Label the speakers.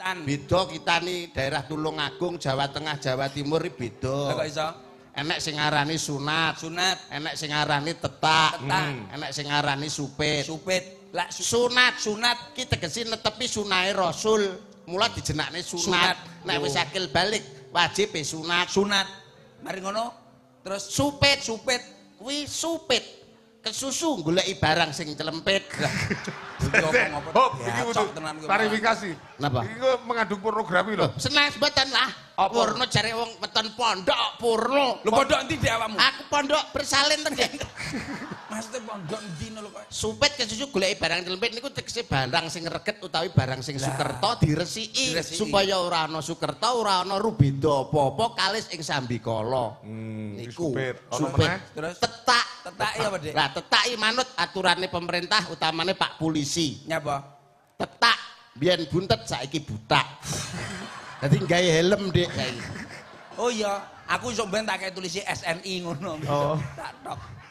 Speaker 1: kitan. Beda kita nih daerah Tulungagung, Jawa Tengah, Jawa Timur beda. Lah iso? Enek sing arani sunat. Sunat. Enek sing arani tetak. Tetak. Hmm. Enek sing arani supit. Supit. Lah sunat, sunat ki tegesi netepi sunahe Rasul. Mula dijenakne sunat. sunat. Nek wis akil balik wajib sunat. Sunat. Mari ngono. Terus supit, supit. Kuwi supit. kesusu golek barang sing celempet. Klarifikasi. Napa? Iki mengadu pornografi lho. Senes mboten lah. Porno jare wong weton pondok purno. Lho pondok endi dhek awakmu? Aku pondok bersalin ten. Maksudnya pondok endi lho kok? Supet kesusu golek barang celempet niku tegese barang sing reget utawi barang sing sukerta diresiki supaya ora ana sukerta ora ana rubeda apa-apa kalis ing sambikala. Hmm, niku. Supet. Terus tetak tetaki apa dek? Lah tetaki manut aturane pemerintah utamane Pak Polisi. Nyapa? Tetak biyen buntet saiki buta. Jadi gaya helm dek saiki. Oh iya, aku iso ben tak kayak tulisi SNI ngono. Oh. Tak tok.